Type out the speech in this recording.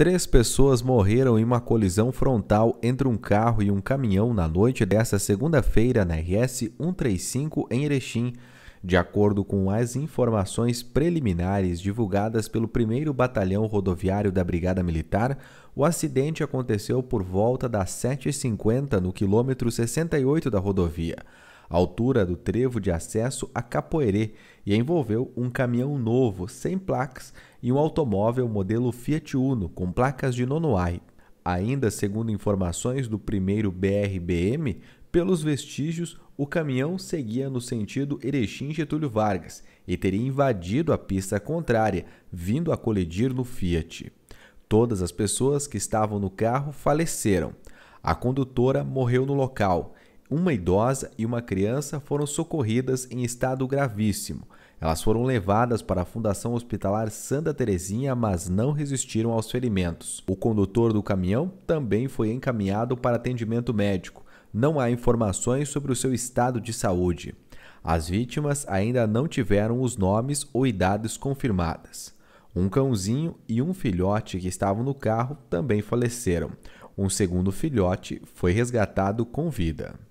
Três pessoas morreram em uma colisão frontal entre um carro e um caminhão na noite desta segunda-feira na RS 135 em Erechim, de acordo com as informações preliminares divulgadas pelo 1 Batalhão Rodoviário da Brigada Militar, o acidente aconteceu por volta das 7h50 no quilômetro 68 da rodovia altura do trevo de acesso a Capoeirê, e envolveu um caminhão novo, sem placas, e um automóvel modelo Fiat Uno, com placas de Nonoai. Ainda segundo informações do primeiro BRBM, pelos vestígios, o caminhão seguia no sentido Erechim-Getúlio Vargas e teria invadido a pista contrária, vindo a colidir no Fiat. Todas as pessoas que estavam no carro faleceram. A condutora morreu no local uma idosa e uma criança foram socorridas em estado gravíssimo. Elas foram levadas para a Fundação Hospitalar Santa Terezinha, mas não resistiram aos ferimentos. O condutor do caminhão também foi encaminhado para atendimento médico. Não há informações sobre o seu estado de saúde. As vítimas ainda não tiveram os nomes ou idades confirmadas. Um cãozinho e um filhote que estavam no carro também faleceram. Um segundo filhote foi resgatado com vida.